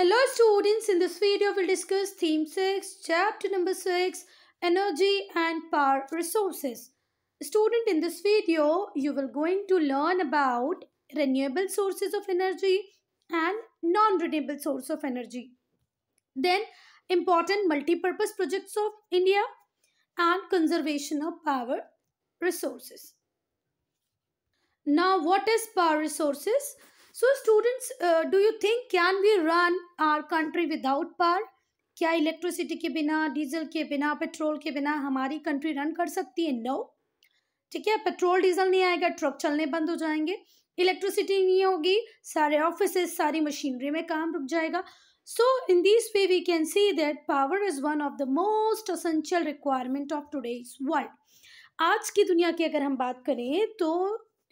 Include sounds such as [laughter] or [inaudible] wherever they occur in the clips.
Hello students, in this video we'll discuss theme 6, chapter number 6, energy and power resources. Student, in this video you will going to learn about renewable sources of energy and non-renewable source of energy. Then important multi-purpose projects of India and conservation of power resources. Now what is power resources? So students do you think can we run our country without power क्या electricity के बिना diesel के बिना petrol के बिना हमारी country run कर सकती है नो ठीक है पेट्रोल डीजल नहीं आएगा ट्रक चलने बंद हो जाएंगे इलेक्ट्रिसिटी नहीं होगी सारे ऑफिस सारी मशीनरी में काम रुक जाएगा so in this way we can see that power is one of the most essential requirement of today's world आज की दुनिया की अगर हम बात करें तो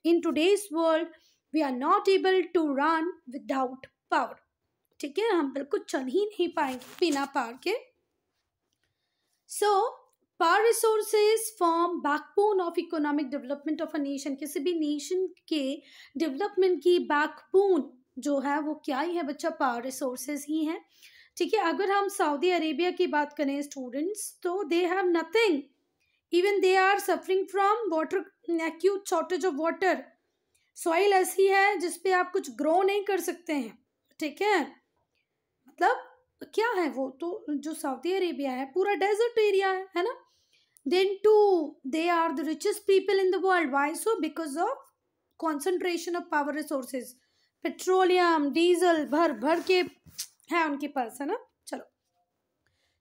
in today's world we are not able to run without power ठीक है हम बिल्कुल चल ही नहीं पाएंगे बिना पावर के so power resources form backbone of economic development of a nation किसी भी नेशन के डेवलपमेंट की बैकबोन जो है वो क्या ही है बच्चा पावर रिसोर्सेज ही हैं ठीक है अगर हम सऊदी अरेबिया की बात करें स्टूडेंट्स तो they have nothing even they are suffering from water acute shortage of water soil ऐसी है जिसपे आप कुछ ग्रो नहीं कर सकते हैं ठीक है मतलब क्या है वो तो जो सऊदी अरेबिया है पूरा डेजर्ट एरिया है है ना then too they are the richest people in the world why so because of concentration of power resources petroleum diesel भर भर के है उनके पास है ना चलो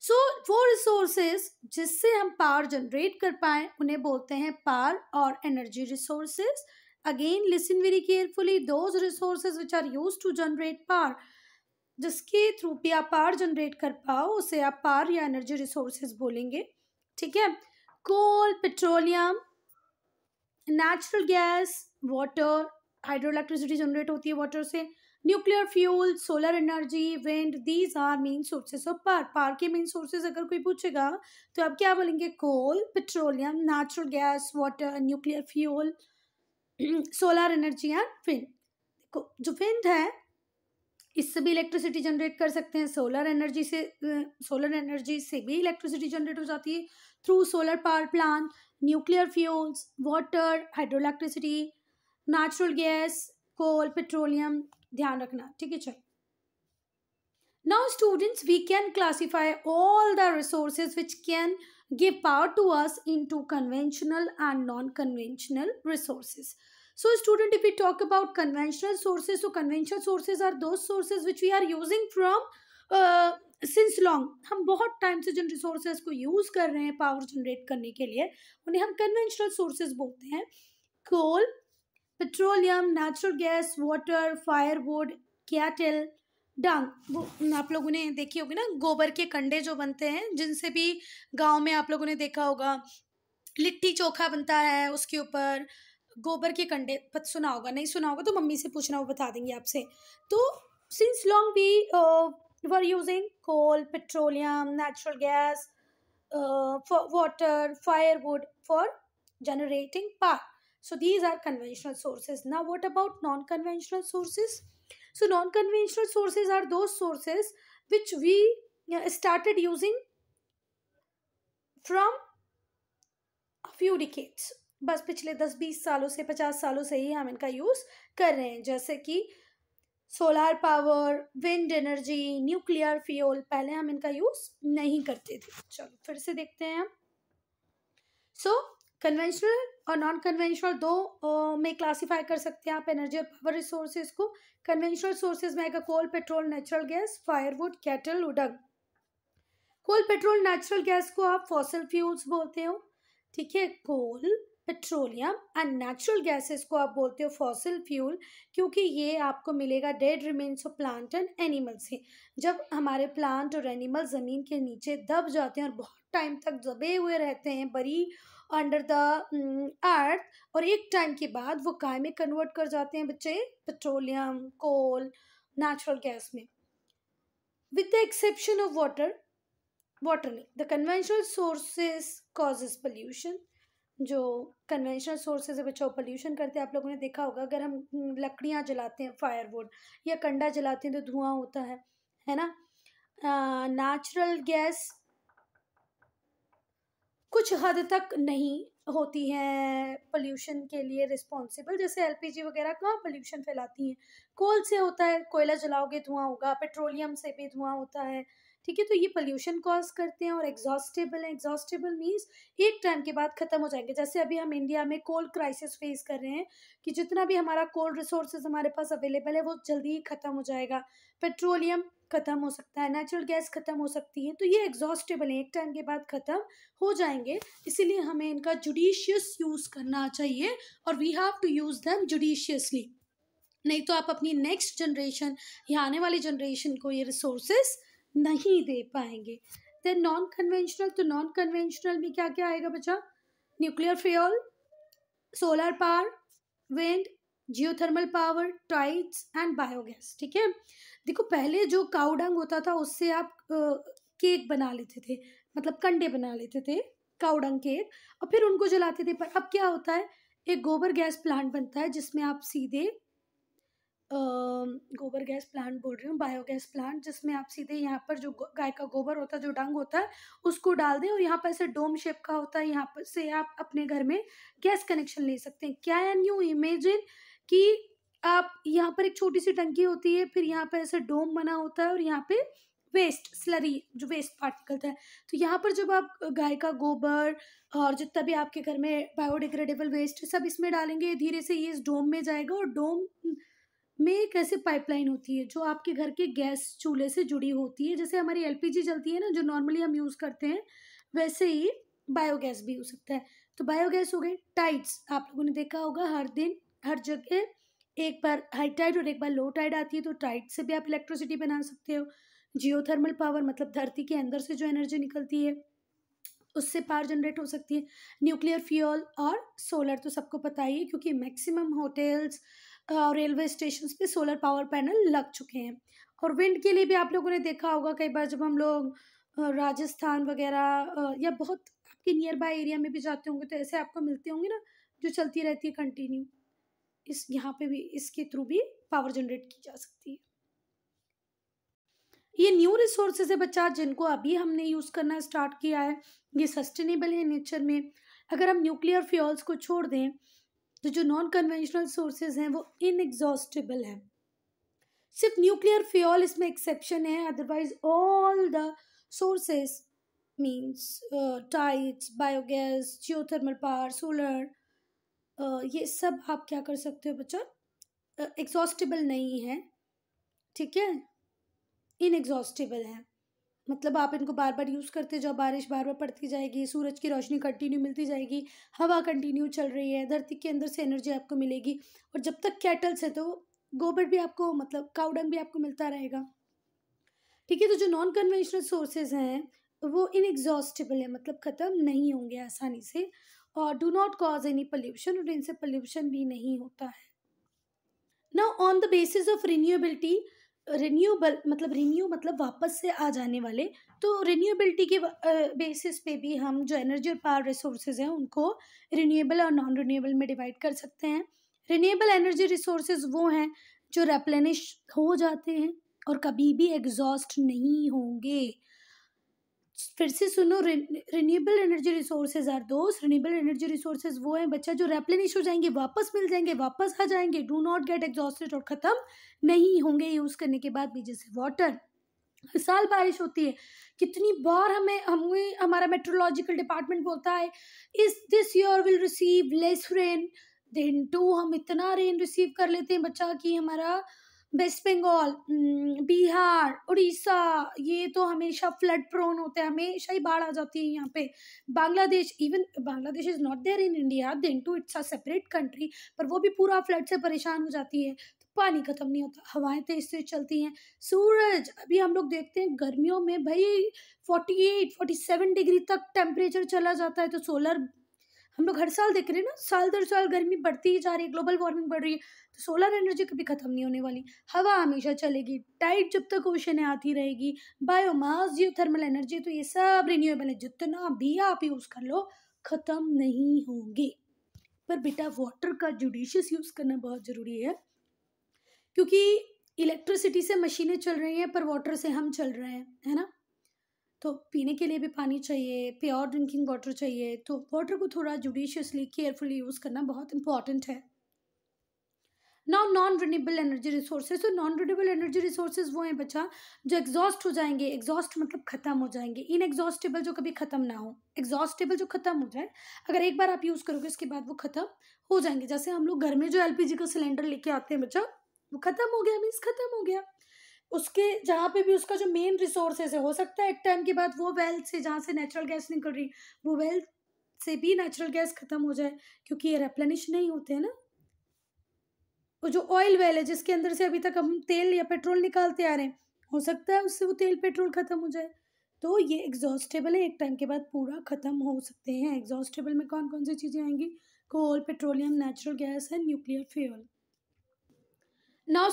सो वो रिसोर्सेज जिससे हम पावर जनरेट कर पाए उन्हें बोलते हैं पावर और energy resources again listen very carefully those resource which are use to generate power जिसके थ्रू पे आप पार जनरेट कर पाओ उसे आप पार या एनर्जी रिसोर्सेज बोलेंगे ठीक है coal petroleum natural gas water hydro electricity generate होती है वाटर से nuclear fuel solar energy wind these are main sources of power power के मेन सोर्सेज अगर कोई पूछेगा तो आप क्या बोलेंगे coal petroleum natural gas water nuclear fuel solar energy and wind देखो जो विंड है इससे भी इलेक्ट्रिसिटी जनरेट कर सकते हैं सोलर एनर्जी से सोलर एनर्जी से भी इलेक्ट्रिसिटी जनरेट हो जाती है through solar power plant nuclear fuels water hydro electricity natural gas coal petroleum ध्यान रखना ठीक है चलो now students we can classify all the resources which can give power to us into conventional and non-conventional resources. So student, if we talk about conventional sources, so conventional sources are those sources which we are using from uh, since long हम बहुत time से जिन resources को use कर रहे हैं power generate करने के लिए उन्हें हम conventional sources बोलते हैं coal petroleum natural gas water firewood cattle डांग वो आप लोगों ने देखी होगी ना गोबर के कंडे जो बनते हैं जिनसे भी गांव में आप लोगों ने देखा होगा लिट्टी चोखा बनता है उसके ऊपर गोबर के कंडे पत सुना होगा नहीं सुना होगा तो मम्मी से पूछना वो बता देंगे आपसे तो since long we were using coal petroleum natural gas water fire wood for generating power so these are conventional sources ना what about non conventional sources so non-conventional sources are those sources which we uh, started using from a few decades बस पिछले दस बीस सालों से पचास सालों से ही हम इनका यूज़ कर रहे हैं जैसे कि solar power wind energy nuclear fuel पहले हम इनका यूज़ नहीं करते थे चलो फिर से देखते हैं हम सो कन्वेंशनल और नॉन कन्वेंशनल दो में क्लासिफाई कर सकते हैं आप एनर्जी और पावर रिसोर्सेज को कन्वेंशनल सोर्सेज में आएगा coal petrol natural gas firewood cattle उडग कोल पेट्रोल नेचुरल गैस को आप फॉसल फ्यूल्स बोलते हो ठीक है coal petroleum and natural gases को आप बोलते हो फॉसिल फ्यूल क्योंकि ये आपको मिलेगा dead remains of plant and animal से जब हमारे प्लांट और एनिमल ज़मीन के नीचे दब जाते हैं और बहुत टाइम तक दबे हुए रहते हैं बड़ी अंडर द अर्थ और एक टाइम के बाद वो गाय में कन्वर्ट कर जाते हैं बच्चे पेट्रोलियम कोल नेचुरल गैस में with the exception of water water नहीं the conventional sources causes pollution जो कन्वेंशनल सोर्सेज है बच्चों पोल्यूशन करते हैं आप लोगों ने देखा होगा अगर हम mm, लकड़ियाँ जलाते हैं फायरवुड या कंडा जलाते हैं तो धुआं होता है है ना नेचुरल गैस कुछ हद तक नहीं होती हैं पोल्यूशन के लिए रिस्पॉन्सिबल जैसे जी वगैरह कहाँ पोल्यूशन फैलाती हैं कोल से होता है कोयला जलाओगे धुआं होगा पेट्रोलियम से भी धुआं होता है ठीक है तो ये पोल्यूशन कॉज करते हैं और एग्जॉस्टेबल हैं एग्जॉस्टेबल मीन्स एक टाइम के बाद ख़त्म हो जाएंगे जैसे अभी हम इंडिया में कोल क्राइसिस फेस कर रहे हैं कि जितना भी हमारा कोल रिसोर्सेज हमारे पास अवेलेबल है वो जल्दी ही ख़त्म हो जाएगा पेट्रोलियम ख़त्म हो सकता है नेचुरल गैस ख़त्म हो सकती है तो ये एग्जॉस्टेबल है एक टाइम के बाद ख़त्म हो जाएंगे इसीलिए हमें इनका जुडिशियस यूज़ करना चाहिए और we have to use them judiciously नहीं तो आप अपनी नेक्स्ट जनरेशन या आने वाली जनरेशन को ये रिसोर्सेस नहीं दे पाएंगे देन नॉन कन्वेंशनल तो नॉन कन्वेंशनल में क्या क्या आएगा बच्चा nuclear fuel solar power wind geothermal power tides and biogas ठीक है देखो पहले जो काउडंग होता था उससे आप केक बना लेते थे मतलब कंडे बना लेते थे काउडंग केक और फिर उनको जलाते थे पर अब क्या होता है एक गोबर गैस प्लांट बनता है जिसमें आप सीधे गोबर गैस प्लांट बोल रही हूँ बायोगैस प्लांट जिसमें आप सीधे यहाँ पर जो गाय का गोबर होता है जो डंग होता है उसको डाल दें और यहाँ पर ऐसे डोम शेप का होता है यहाँ पर से आप अपने घर में गैस कनेक्शन ले सकते हैं क्या यू इमेजिन कि आप यहाँ पर एक छोटी सी टंकी होती है फिर यहाँ पर ऐसा डोम बना होता है और यहाँ पे वेस्ट स्लरी जो वेस्ट पार्ट निकलता है तो यहाँ पर जब आप गाय का गोबर और जितना भी आपके घर में बायोडिग्रेडेबल वेस्ट सब इसमें डालेंगे धीरे से ये इस डोम में जाएगा और डोम में एक ऐसी पाइपलाइन होती है जो आपके घर के गैस चूल्हे से जुड़ी होती है जैसे हमारी एल चलती है ना जो नॉर्मली हम यूज़ करते हैं वैसे ही बायोगैस भी हो सकता है तो बायोगैस हो गई टाइट्स आप लोगों ने देखा होगा हर दिन हर जगह एक बार हाई टाइड और एक बार लो टाइड आती है तो टाइड से भी आप इलेक्ट्रिसिटी बना सकते हो जियोथर्मल पावर मतलब धरती के अंदर से जो एनर्जी निकलती है उससे पावर जनरेट हो सकती है न्यूक्लियर फ्यूल और सोलर तो सबको पता ही है क्योंकि मैक्सिमम होटल्स और रेलवे स्टेशन पे सोलर पावर पैनल लग चुके हैं और विंड के लिए भी आप लोगों ने देखा होगा कई बार जब हम लोग राजस्थान वगैरह या बहुत आपके नियर बाय एरिया में भी जाते होंगे तो ऐसे आपको मिलते होंगे ना जो चलती रहती है कंटिन्यू इस यहाँ पे भी इसके थ्रू भी पावर जनरेट की जा सकती है ये न्यू रिसोर्सेज है बच्चा जिनको अभी हमने यूज़ करना स्टार्ट किया है ये सस्टेनेबल है नेचर में अगर हम न्यूक्लियर फ्यूल्स को छोड़ दें तो जो नॉन कन्वेंशनल सोर्सेज हैं वो इनएग्जॉस्टेबल हैं सिर्फ न्यूक्लियर फ्यूल इसमें एक्सेप्शन है otherwise all the sources means tides biogas geothermal power solar ये सब आप क्या कर सकते हो बच्चों एग्जॉस्टिबल नहीं है ठीक है इनएग्जॉस्टिबल है मतलब आप इनको बार बार यूज़ करते जाओ बारिश बार बार पड़ती जाएगी सूरज की रोशनी कंटिन्यू मिलती जाएगी हवा कंटिन्यू चल रही है धरती के अंदर से एनर्जी आपको मिलेगी और जब तक कैटल्स है तो गोबर भी आपको मतलब काउडंग भी आपको मिलता रहेगा ठीक है तो जो नॉन कन्वेंशनल सोर्सेज हैं वो इनएग्जॉस्टिबल है मतलब ख़त्म नहीं होंगे आसानी से और do not cause any pollution और इनसे पोल्यूशन भी नहीं होता है ना on the basis of renewability renewable मतलब रिन्यू मतलब वापस से आ जाने वाले तो रिन्यूएबिलिटी के बेसिस पे भी हम जो एनर्जी और पावर रिसोर्सेज हैं उनको रिन्यूएबल और नॉन रिन्यूएबल में डिवाइड कर सकते हैं रिन्यूएबल एनर्जी रिसोर्सेज वो हैं जो रेप्लेनिश हो जाते हैं और कभी भी एग्जॉस्ट नहीं होंगे फिर से सुनो रिन्यूएबल एनर्जी रिसोर्सेज आर दोस्त रिन्यूएबल एनर्जी रिसोर्सेज वो हैं बच्चा जो रेप्लेनिश हो जाएंगे वापस मिल जाएंगे वापस आ जाएंगे डू नॉट गेट एग्जॉस्टेड और ख़त्म नहीं होंगे यूज़ करने के बाद भी जैसे वाटर हर साल बारिश होती है कितनी बार हमें हमें हमारा मेट्रोलॉजिकल डिपार्टमेंट बोलता है इस this year will receive less rain than to हम इतना रेन रिसीव कर लेते हैं बच्चा कि हमारा वेस्ट बंगाल बिहार उड़ीसा ये तो हमेशा फ्लड प्रोन होते हैं हमेशा ही बाढ़ आ जाती है यहाँ पे Bangladesh even Bangladesh is not there in India then too it's a separate country पर वो भी पूरा फ्लड से परेशान हो जाती है तो पानी ख़त्म नहीं होता हवाएं तेज तेज चलती हैं सूरज अभी हम लोग देखते हैं गर्मियों में भाई forty eight forty seven degree तक टेम्परेचर चला जाता है तो सोलर हम लोग हर साल देख रहे हैं ना साल दर साल गर्मी बढ़ती ही जा रही है ग्लोबल वार्मिंग बढ़ रही है तो सोलर एनर्जी कभी ख़त्म नहीं होने वाली हवा हमेशा चलेगी टाइट जब तक ओशन आती रहेगी बायोमास जियो थर्मल एनर्जी तो ये सब रिन्यूएबल है जितना भी आप यूज़ कर लो ख़त्म नहीं होंगे पर बेटा वाटर का जुडिशियस यूज़ करना बहुत ज़रूरी है क्योंकि इलेक्ट्रिसिटी से मशीनें चल रही हैं पर वाटर से हम चल रहे हैं है ना तो पीने के लिए भी पानी चाहिए प्योर ड्रिंकिंग वाटर चाहिए तो वाटर को थोड़ा जुडिशियसली केयरफुली यूज़ करना बहुत इंपॉर्टेंट है now non renewable energy resources तो नॉन रिन्यूबल एनर्जी रिसोर्सेज वो हैं बच्चा जो एग्जॉस्ट हो जाएंगे एग्जॉस्ट मतलब ख़त्म हो जाएंगे इन एग्जॉस्टेबल जो कभी ख़त्म ना हो एग्जॉस्टेबल जो ख़त्म हो जाए अगर एक बार आप यूज़ करोगे उसके बाद वो ख़त्म हो जाएंगे जैसे हम लोग घर में जो एल का सिलेंडर लेके आते हैं बच्चा वो ख़त्म हो गया मीन्स ख़त्म हो गया उसके जहाँ पे भी उसका जो मेन रिसोर्सेज है हो सकता है एक टाइम के बाद वो वेल से जहाँ से नेचुरल गैस निकल रही वो वेल से भी नेचुरल गैस ख़त्म हो जाए क्योंकि ये रेप्लेनिश नहीं होते हैं ना और जो ऑयल वेल है जिसके अंदर से अभी तक हम तेल या पेट्रोल निकालते आ रहे हैं हो सकता है उससे वो तेल पेट्रोल ख़त्म हो जाए तो ये एग्जॉस्टेबल है एक टाइम के बाद पूरा ख़त्म हो सकते हैं एग्जॉस्टेबल में कौन कौन सी चीज़ें आएंगी coal petroleum natural gas and nuclear fuel now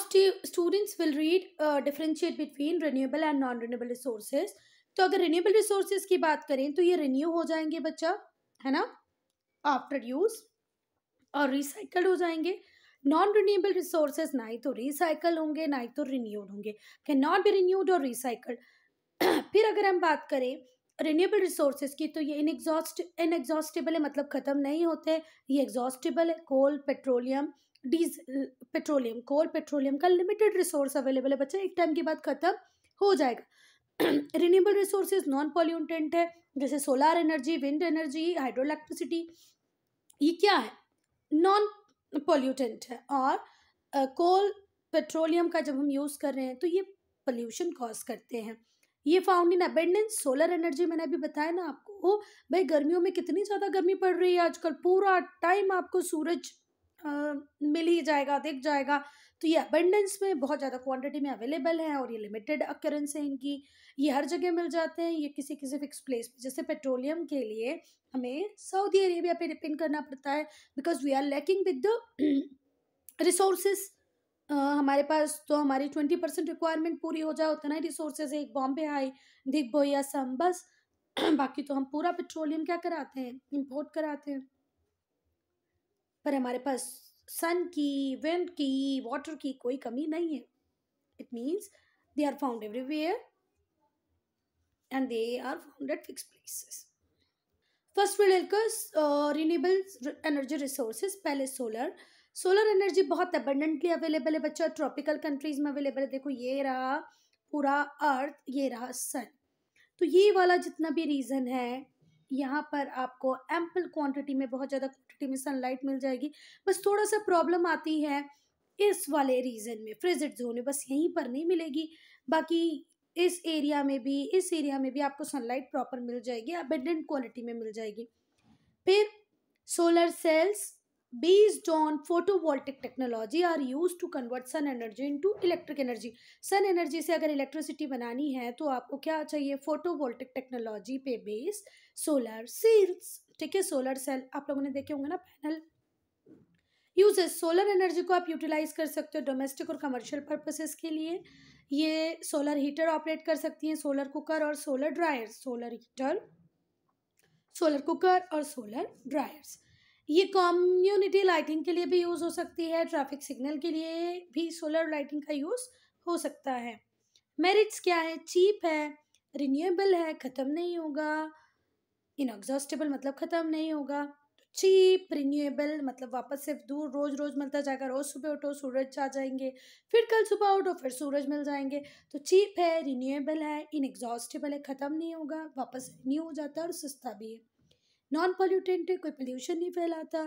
students will read read between renewable and non renewable resources तो अगर रिन्यूएबल रिसोर्सेज की बात करें तो ये रिन्यू हो जाएंगे बच्चा है ना आफ्टर यूज और रिसाइकल्ड हो जाएंगे नॉन रिन्यूएबल रिसोर्सेज ना ही तो रिसाइकल होंगे ना ही तो रिन्यूड होंगे कैन नॉट बी रिन्यूड और रिसाइकल्ड फिर अगर हम बात करें रिन्यूएबल रिसोर्सेज की तो ये इनएग्जॉस्ट इनएग्जॉस्टेबल है मतलब ख़त्म नहीं होते ये एग्जॉस्टेबल है coal petroleum these petroleum coal petroleum का लिमिटेड रिसोर्स अवेलेबल है बच्चा एक टाइम के बाद ख़त्म हो जाएगा रिन्यूएबल रिसोर्सेज नॉन पॉल्यूटेंट है जैसे solar energy wind energy hydro electricity ये क्या है नॉन पोल्यूटेंट है और कोल पेट्रोलियम का जब हम यूज़ कर रहे हैं तो ये पोल्यूशन कॉज करते हैं ये found in abundance solar energy मैंने अभी बताया ना आपको भाई गर्मियों में कितनी ज़्यादा गर्मी पड़ रही है आजकल पूरा टाइम आपको सूरज आ, मिल ही जाएगा दिख जाएगा तो ये अबेंडेंस में बहुत ज़्यादा क्वांटिटी में अवेलेबल है और ये लिमिटेड अक्यरेंस है इनकी ये हर जगह मिल जाते हैं ये किसी किसी फिक्स प्लेस जैसे पेट्रोलियम के लिए हमें सऊदी अरेबिया पे डिपेंड करना पड़ता है because we are lacking with the resources हमारे पास तो हमारी ट्वेंटी परसेंट रिक्वायरमेंट पूरी हो जाए उतना ही रिसोर्सेज एक बॉम्बे हाई दिग्बो या संबस बाकी तो हम पूरा पेट्रोलियम क्या कराते हैं इम्पोर्ट कराते हैं पर हमारे पास सन की विंड की वाटर की कोई कमी नहीं है it means they are found everywhere and they are found at fix places first world discuss renewable energy resources पहले सोलर सोलर एनर्जी बहुत अबंडेंटली अवेलेबल है बच्चा ट्रॉपिकल कंट्रीज में अवेलेबल है देखो ये रहा पूरा अर्थ ये रहा सन तो ये वाला जितना भी रीज़न है यहाँ पर आपको एम्पल क्वांटिटी में बहुत ज़्यादा क्वांटिटी में सनलाइट मिल जाएगी बस थोड़ा सा प्रॉब्लम आती है इस वाले रीजन में फ्रिजिड जोन में बस यहीं पर नहीं मिलेगी बाकी इस एरिया में भी इस एरिया में भी आपको सनलाइट प्रॉपर मिल जाएगी अबेंडेंट क्वालिटी में मिल जाएगी फिर solar cells based on photovoltaic technology are used to convert sun energy into electric energy sun energy से अगर electricity बनानी है तो आपको क्या चाहिए photovoltaic technology पे based solar cells ठीक है solar cell आप लोगों ने देखे होंगे ना पैनल यूजेस सोलर एनर्जी को आप यूटिलाइज कर सकते हो डोमेस्टिक और कमर्शियल पर्पसेस के लिए ये सोलर हीटर ऑपरेट कर सकती हैं सोलर कुकर और solar dryers solar heater solar cooker और सोलर ड्रायर्स ये कम्युनिटी लाइटिंग के लिए भी यूज़ हो सकती है ट्रैफिक सिग्नल के लिए भी सोलर लाइटिंग का यूज़ हो सकता है मेरिट्स क्या है चीप है रिन्यूएबल है ख़त्म नहीं होगा इनऑग्जॉस्टेबल मतलब ख़त्म नहीं होगा तो चीप रिन्यूएबल मतलब वापस से दूर रोज़ रोज़ मिलता जाएगा रोज़ सुबह उठो सूरज आ जाएंगे फिर कल सुबह उठो फिर सूरज मिल जाएंगे तो चीप है रिन्यूएबल है इनएग्जॉस्टेबल है ख़त्म नहीं होगा वापस रिन्यू हो जाता है और सस्ता भी है नॉन पॉल्यूटेंट है कोई पोल्यूशन नहीं फैलाता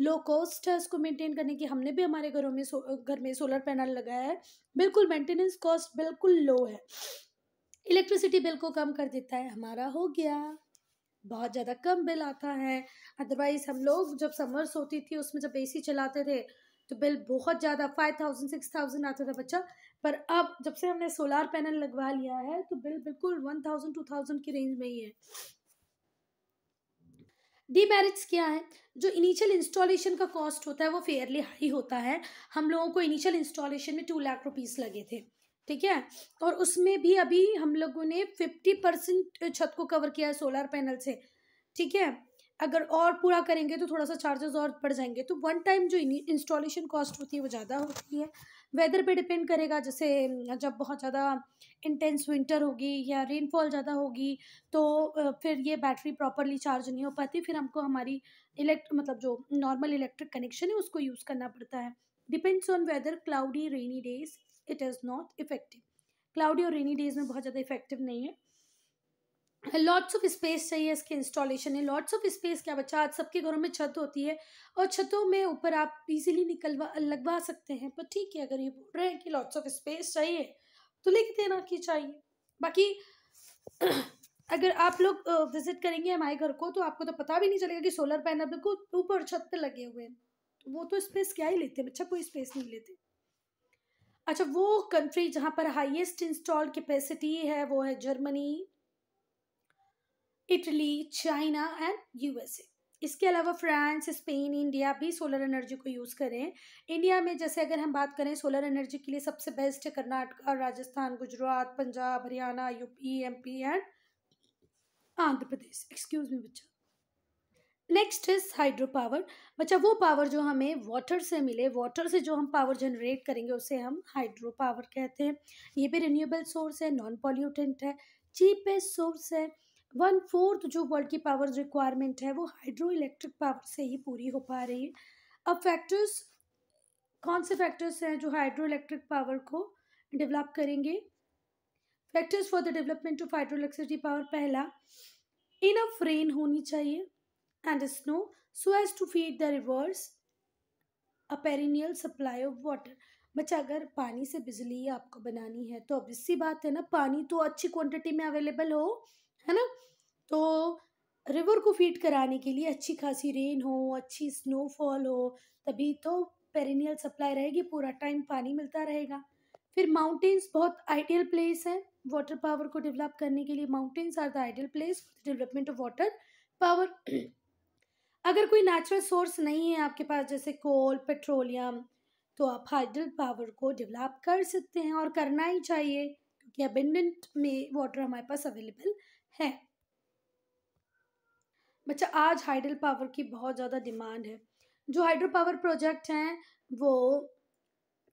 लो कॉस्ट है उसको मेंटेन करने की हमने भी हमारे घरों में घर में सोलर पैनल लगाया है बिल्कुल मेंटेनेंस कॉस्ट बिल्कुल लो है इलेक्ट्रिसिटी बिल को कम कर देता है हमारा हो गया बहुत ज़्यादा कम बिल आता है अदरवाइज हम लोग जब समर्स होती थी उसमें जब एसी चलाते थे तो बिल बहुत ज़्यादा फाइव थाउजेंड सिक्स थाउजेंड आता था बच्चा पर अब जब से हमने सोलार पैनल लगवा लिया है तो बिल बिल्कुल वन थाउजेंड टू थाउजेंड की रेंज में ही है डीमेरिट्स क्या है जो इनिशियल इंस्टॉलेशन का कॉस्ट होता है वो फेयरली हाई होता है हम लोगों को इनिशियल इंस्टॉलेशन में टू लाख रुपीस लगे थे ठीक है और उसमें भी अभी हम लोगों ने फिफ्टी परसेंट छत को कवर किया है सोलर पैनल से ठीक है अगर और पूरा करेंगे तो थोड़ा सा चार्जेस और बढ़ जाएंगे तो वन टाइम जो इंस्टॉलेशन कॉस्ट होती है वो ज़्यादा होती है वेदर पे डिपेंड करेगा जैसे जब बहुत ज़्यादा इंटेंस विंटर होगी या रेनफॉल ज़्यादा होगी तो फिर ये बैटरी प्रॉपरली चार्ज नहीं हो पाती फिर हमको हमारी इलेक्ट मतलब जो नॉर्मल इलेक्ट्रिक कनेक्शन है उसको यूज़ करना पड़ता है depends on weather cloudy rainy days it is not effective cloudy और रेनी डेज में बहुत ज़्यादा इफेक्टिव नहीं है लॉट्स ऑफ स्पेस चाहिए इसके इंस्टॉलेशन है लॉट्स ऑफ स्पेस क्या बच्चा आज सबके घरों में छत होती है और छतों में ऊपर आप इजीली निकलवा लगवा सकते हैं पर ठीक है अगर ये बोल रहे हैं कि लॉट्स ऑफ स्पेस चाहिए तो लिख देना कि चाहिए बाकी [clears throat] अगर आप लोग विजिट करेंगे हमारे घर को तो आपको तो पता भी नहीं चलेगा कि सोलर पैनल बिल्कुल ऊपर छत पर लगे हुए हैं तो वो तो स्पेस क्या ही लेते हैं बच्चा कोई स्पेस नहीं लेते अच्छा वो कंट्री जहाँ पर हाईएस्ट इंस्टॉल कैपेसिटी है वो है Germany Italy China and USA इसके अलावा फ्रांस स्पेन इंडिया भी सोलर एनर्जी को यूज़ करें इंडिया में जैसे अगर हम बात करें सोलर एनर्जी के लिए सबसे बेस्ट है Karnataka Rajasthan Gujarat Punjab Haryana UP MP and Andhra Pradesh excuse me बच्चा नेक्स्ट इज हाइड्रो पावर बच्चा वो पावर जो हमें वाटर से मिले वाटर से जो हम पावर जनरेट करेंगे उसे हम हाइड्रो पावर कहते हैं ये भी रिन्यूएबल सोर्स है नॉन पॉल्यूटेंट है चीपेस्ट सोर्स है वन फोर्थ जो वर्ल्ड की पावर रिक्वायरमेंट है वो हाइड्रो इलेक्ट्रिक पावर से ही पूरी हो पा रही है अब फैक्टर्स कौन से फैक्टर्स हैं जो हाइड्रो इलेक्ट्रिक पावर को डेवलप करेंगे factors for the development of hydro electricity power पहला इन इनफ रेन होनी चाहिए and snow so as to feed the rivers a perennial supply of water बच्चा अगर पानी से बिजली आपको बनानी है तो अब इसी बात है ना पानी तो अच्छी क्वांटिटी में अवेलेबल हो है ना तो रिवर को फीड कराने के लिए अच्छी खासी रेन हो अच्छी स्नोफॉल हो तभी तो पेरिनियल सप्लाई रहेगी पूरा टाइम पानी मिलता रहेगा फिर माउंटेन्स बहुत आइडियल प्लेस है वाटर पावर को डेवलप करने के लिए mountains are the ideal place development of water power अगर कोई नेचुरल सोर्स नहीं है आपके पास जैसे कोल पेट्रोलियम तो आप हाइड्रल पावर को डेवलप कर सकते हैं और करना ही चाहिए क्योंकि अबेंडेंट में वाटर हमारे पास अवेलेबल है बच्चा आज हाइड्रल पावर की बहुत ज़्यादा डिमांड है जो हाइड्रो पावर प्रोजेक्ट हैं वो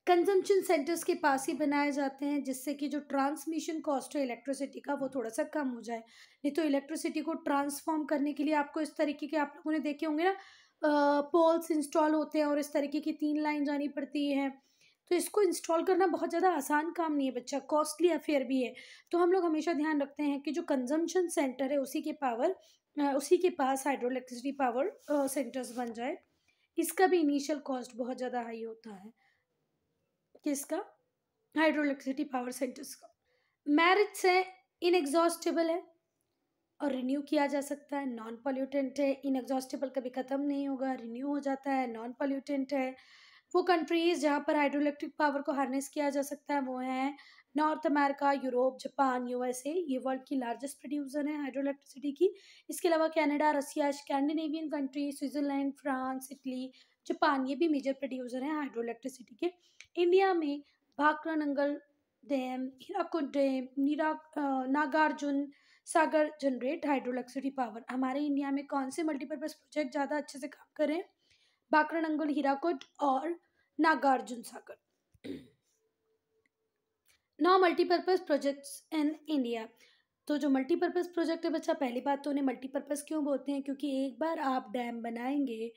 कंजम्पशन सेंटर्स के पास ही बनाए जाते हैं जिससे कि जो ट्रांसमिशन कॉस्ट है इलेक्ट्रिसिटी का वो थोड़ा सा कम हो जाए नहीं तो इलेक्ट्रिसिटी को ट्रांसफॉर्म करने के लिए आपको इस तरीके के आप लोगों ने देखे होंगे ना पोल्स इंस्टॉल होते हैं और इस तरीके की तीन लाइन जानी पड़ती है तो इसको इंस्टॉल करना बहुत ज़्यादा आसान काम नहीं है बच्चा कॉस्टली अफेयर भी है तो हम लोग हमेशा ध्यान रखते हैं कि जो कंजम्पशन सेंटर है उसी के पावर उसी के पास हाइड्रो इलेक्ट्रिसिटी पावर सेंटर्स बन जाए इसका भी इनिशियल कॉस्ट बहुत ज़्यादा हाई होता है किसका हाइड्रो इलेक्ट्रिसिटी पावर सेंटर्स का मैरिट्स है इनएग्जॉस्टेबल है और रिन्यू किया जा सकता है नॉन पॉल्यूटेंट है इनएग्जॉस्टेबल कभी ख़त्म नहीं होगा रिन्यू हो जाता है नॉन पॉल्यूटेंट है वो कंट्रीज़ जहाँ पर हाइड्रो इलेक्ट्रिक पावर को हार्नेस किया जा सकता है वो हैं North America Europe Japan USA ये वर्ल्ड की लार्जेस्ट प्रोड्यूसर है हाइड्रो इलेक्ट्रिसिटी की इसके अलावा Canada Russia Scandinavian country Switzerland France Italy Japan ये भी मेजर प्रोड्यूसर हैं हाइड्रो इलेक्ट्रिसिटी के इंडिया में Bhakra Nangal dam Hirakud dam Nira Nagarjuna Sagar generate hydro electricity power हमारे इंडिया में कौन से मल्टीपर्पज़ प्रोजेक्ट ज़्यादा अच्छे से काम करें बाकरानंगल अंगुल और नागार्जुन सागर नौ मल्टीपर्पज़ प्रोजेक्ट्स इन इंडिया तो जो मल्टीपर्पज़ प्रोजेक्ट है बच्चा पहली बात तो उन्हें मल्टीपर्पज़ क्यों बोलते हैं क्योंकि एक बार आप डैम बनाएंगे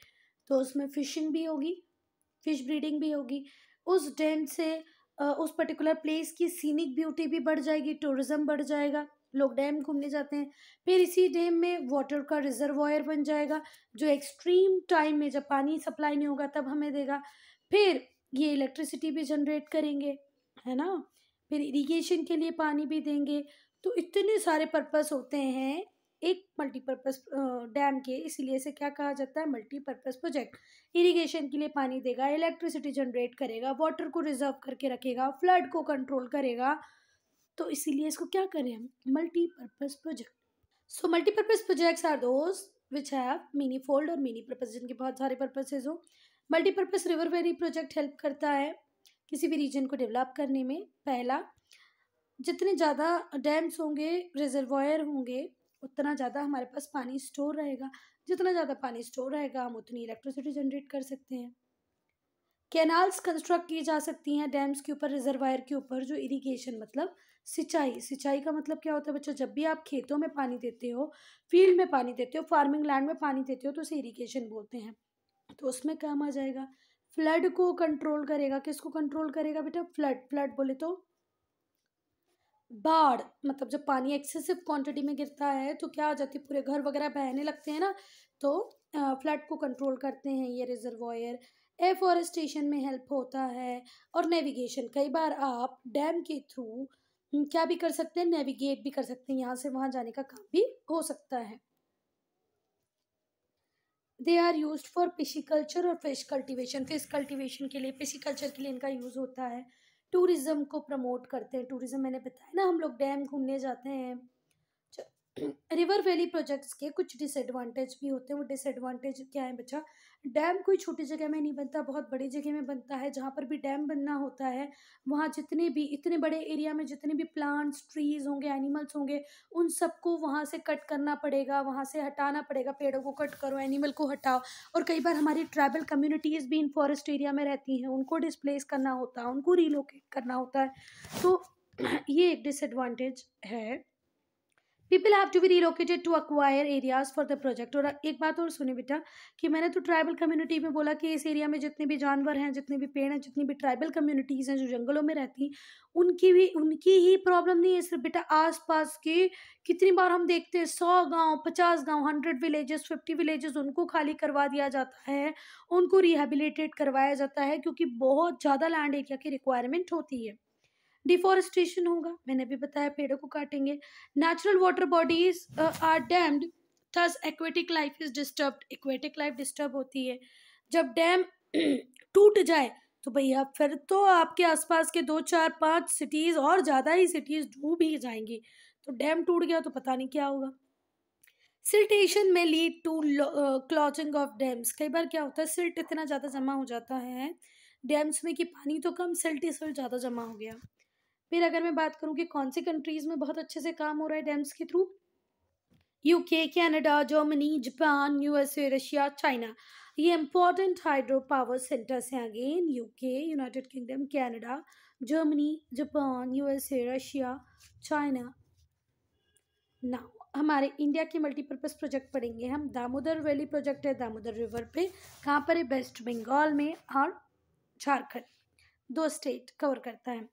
तो उसमें फ़िशिंग भी होगी फ़िश ब्रीडिंग भी होगी उस डैम से उस पर्टिकुलर प्लेस की सीनिक ब्यूटी भी बढ़ जाएगी टूरिज़्म बढ़ जाएगा लोग डैम घूमने जाते हैं फिर इसी डैम में वाटर का रिजर्वायर बन जाएगा जो एक्सट्रीम टाइम में जब पानी सप्लाई नहीं होगा तब हमें देगा फिर ये इलेक्ट्रिसिटी भी जनरेट करेंगे है ना फिर इरिगेशन के लिए पानी भी देंगे तो इतने सारे पर्पस होते हैं एक मल्टीपर्पज़ डैम के इसीलिए इसे क्या कहा जाता है मल्टीपर्पज़ प्रोजेक्ट इरिगेशन के लिए पानी देगा इलेक्ट्रिसिटी जनरेट करेगा वाटर को रिजर्व करके रखेगा फ्लड को कंट्रोल करेगा तो इसीलिए इसको क्या करें हम multipurpose project so multipurpose projects are those which have many fold और मिनी पर्पज जिनके बहुत सारे पर्पसेज हो multipurpose river valley project help करता है किसी भी रीजन को डेवलप करने में पहला जितने ज़्यादा डैम्स होंगे रिजर्वायर होंगे उतना ज़्यादा हमारे पास पानी स्टोर रहेगा जितना ज़्यादा पानी स्टोर रहेगा हम उतनी इलेक्ट्रिसिटी जनरेट कर सकते हैं कैनाल्स कंस्ट्रक्ट की जा सकती हैं डैम्स के ऊपर रिजर्वायर के ऊपर जो इरिगेशन मतलब सिंचाई सिंचाई का मतलब क्या होता है बच्चों जब भी आप खेतों में पानी देते हो फील्ड में पानी देते हो फार्मिंग लैंड में पानी देते हो तो उसे इरिगेशन बोलते हैं तो उसमें काम आ जाएगा फ्लड को कंट्रोल करेगा किसको कंट्रोल करेगा बेटा फ्लड फ्लड बोले तो बाढ़ मतलब जब पानी एक्सेसिव क्वांटिटी में गिरता है तो क्या हो जाती है पूरे घर वगैरह बहने लगते हैं ना तो फ्लड को कंट्रोल करते हैं ये रिजर्वॉयर एफॉरेस्टेशन में हेल्प होता है और नेविगेशन कई बार आप डैम के थ्रू क्या भी कर सकते हैं नेविगेट भी कर सकते हैं यहाँ से वहाँ जाने का काम भी हो सकता है they are use for pisciculture और फिश कल्टिवेशन फिश कल्टिवेशन के लिए पिशिकल्चर के लिए इनका यूज़ होता है टूरिज़्म को प्रमोट करते हैं टूरिज़्म मैंने बताया ना हम लोग डैम घूमने जाते हैं रिवर वैली प्रोजेक्ट्स के कुछ डिसएडवांटेज भी होते हैं वो डिसएडवांटेज क्या है बच्चा डैम कोई छोटी जगह में नहीं बनता बहुत बड़ी जगह में बनता है जहाँ पर भी डैम बनना होता है वहाँ जितने भी इतने बड़े एरिया में जितने भी प्लांट्स ट्रीज होंगे एनिमल्स होंगे उन सबको वहाँ से कट करना पड़ेगा वहाँ से हटाना पड़ेगा पेड़ों को कट करो एनिमल को हटाओ और कई बार हमारी ट्राइबल कम्युनिटीज़ भी इन फॉरेस्ट एरिया में रहती हैं उनको डिसप्लेस करना होता है उनको रिलोकेट करना होता है तो [clears throat] ये एक डिसएडवांटेज है people have to be relocated to acquire areas for the project और एक बात और सुनी बेटा कि मैंने तो ट्राइबल कम्युनिटी में बोला कि इस एरिया में जितने भी जानवर हैं जितने भी पेड़ हैं जितनी भी ट्राइबल कम्युनिटीज़ हैं जो जंगलों में रहती हैं उनकी भी उनकी ही प्रॉब्लम नहीं है सिर्फ बेटा आस पास के कितनी बार हम देखते हैं सौ गाँव पचास गाँव हंड्रेड विलेजेस फिफ्टी विलेजेस उनको खाली करवा दिया जाता है उनको रिहेबिलिटेट करवाया जाता है क्योंकि बहुत ज़्यादा लैंड एरिया की रिक्वायरमेंट होती है डिफॉरेस्टेशन होगा मैंने भी बताया पेड़ों को काटेंगे natural water bodies are dammed thus aquatic life is disturb aquatic life disturb होती है जब डैम [clears throat] टूट जाए तो भैया फिर तो आपके आसपास के दो चार पांच सिटीज़ और ज़्यादा ही सिटीज़ डूब ही जाएंगी तो डैम टूट गया तो पता नहीं क्या होगा सिल्टेशन में lead to clogging of dams कई बार क्या होता है सिल्ट इतना ज़्यादा जमा हो जाता है डैम्स में कि पानी तो कम सिल्ट ही सिल्ट ज़्यादा जमा हो गया फिर अगर मैं बात करूँ कि कौन सी कंट्रीज़ में बहुत अच्छे से काम हो रहा है डैम्स के through UK Canada Germany Japan USA Russia China ये इम्पॉर्टेंट हाइड्रो पावर सेंटर्स हैं again UK United Kingdom Canada Germany Japan USA Russia China ना हमारे इंडिया के मल्टीपर्पज़ प्रोजेक्ट पढ़ेंगे हम दामोदर वैली प्रोजेक्ट है दामोदर रिवर पे कहाँ पर है वेस्ट बंगाल में और झारखंड दो स्टेट कवर करता है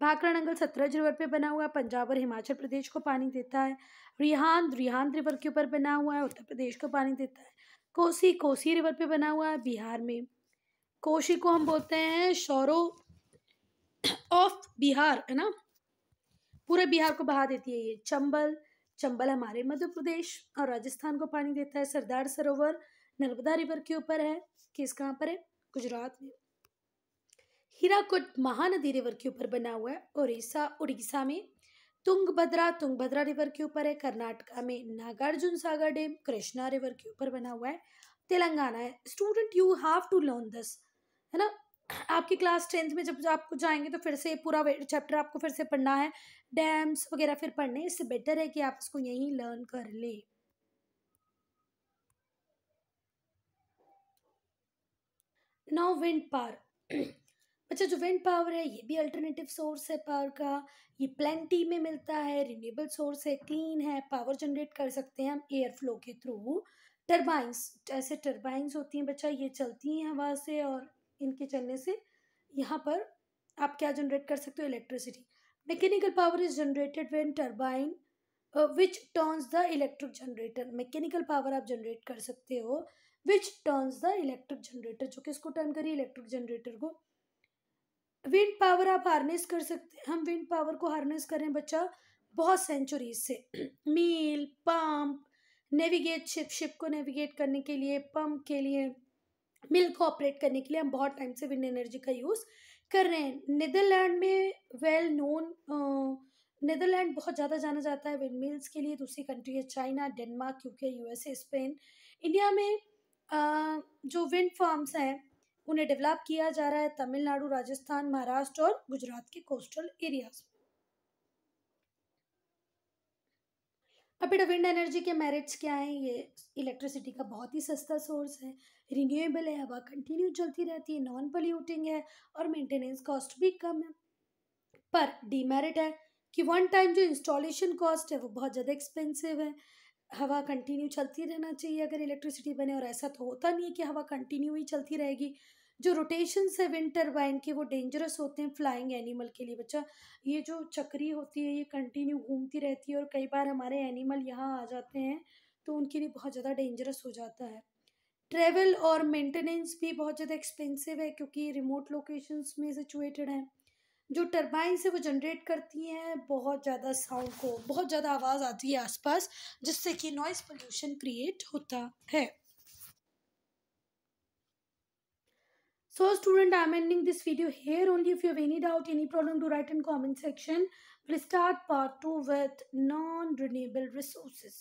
भाकरण नंगल सतलज रिवर पे बना हुआ है पंजाब और हिमाचल प्रदेश को पानी देता है रिहान रिहान रिवर के ऊपर बना हुआ है उत्तर प्रदेश को पानी देता है कोसी कोसी रिवर पे बना हुआ है बिहार में कोशी को हम बोलते हैं शौरो ऑफ बिहार है ना पूरे बिहार को बहा देती है ये चंबल चंबल हमारे मध्य प्रदेश और राजस्थान को पानी देता है सरदार सरोवर नर्मदा रिवर के ऊपर है किस कहाँ पर है गुजरात में हीराकोट महानदी रिवर के ऊपर बना हुआ है उड़ीसा उड़ीसा में तुंगभद्रा तुंगभद्रा रिवर के ऊपर है कर्नाटका में नागार्जुन सागर डैम कृष्णा रिवर के ऊपर बना हुआ है तेलंगाना है student you have to learn this है ना आपकी क्लास टेंथ में जब आपको जाएंगे तो फिर से पूरा चैप्टर आपको फिर से पढ़ना है डैम्स वगैरह फिर पढ़ने इससे बेटर है कि आप इसको यहीं लर्न कर ले नो विंड पार अच्छा जो विंड पावर है ये भी अल्टरनेटिव सोर्स है पावर का ये प्लेंटी में मिलता है रिन्यूएबल सोर्स है क्लीन है पावर जनरेट कर सकते हैं हम एयर फ्लो के थ्रू टर्बाइंस ऐसे टर्बाइंस होती हैं बच्चा ये चलती हैं हवा से और इनके चलने से यहाँ पर आप क्या जनरेट कर सकते हो electricity mechanical power is generated when turbine which turns the electric generator mechanical power आप जनरेट कर सकते हो which turns the electric generator जो कि इसको टर्न करिए इलेक्ट्रिक जनरेटर को विंड पावर आप हार्नेस कर सकते हैं हम विंड पावर को हार्नेस कर रहे हैं बच्चा बहुत सेंचुरीज से मील पंप नेविगेट शिप शिप को नेविगेट करने के लिए पंप के लिए मिल को ऑपरेट करने के लिए हम बहुत टाइम से विंड एनर्जी का यूज़ कर रहे हैं नीदरलैंड में वेल नोन नीदरलैंड बहुत ज़्यादा जाना जाता है विंड मिल्स के लिए दूसरी कंट्री है China Denmark UK USA Spain India में आ, जो विंड फार्म्स हैं उन्हें डेवलप किया जा रहा है तमिलनाडु राजस्थान महाराष्ट्र और गुजरात के कोस्टल एरियाज अब बेटा विंड एनर्जी के मेरिट्स क्या हैं ये इलेक्ट्रिसिटी का बहुत ही सस्ता सोर्स है रिन्यूएबल है हवा कंटिन्यू चलती रहती है नॉन पोल्यूटिंग है और मेंटेनेंस कॉस्ट भी कम है पर डीमेरिट है कि वन टाइम जो इंस्टॉलेशन कॉस्ट है वो बहुत ज़्यादा एक्सपेंसिव है हवा कंटिन्यू चलती रहना चाहिए अगर इलेक्ट्रिसिटी बने और ऐसा तो होता नहीं है कि हवा कंटिन्यू ही चलती रहेगी जो रोटेशन है विंड टर्बाइन के वो डेंजरस होते हैं फ्लाइंग एनिमल के लिए बच्चा ये जो चक्री होती है ये कंटिन्यू घूमती रहती है और कई बार हमारे एनिमल यहाँ आ जाते हैं तो उनके लिए बहुत ज़्यादा डेंजरस हो जाता है ट्रैवल और मेंटेनेंस भी बहुत ज़्यादा एक्सपेंसिव है क्योंकि रिमोट लोकेशंस में सिचुएटेड हैं जो टर्बाइन से वो जनरेट करती हैं बहुत ज़्यादा साउंड को बहुत ज़्यादा आवाज़ आती है आसपास जिससे कि नॉइज़ पोल्यूशन क्रिएट होता है so student i'm ending this video here only if you have any doubt any problem do write in comment section we'll start part 2 with non-renewable resources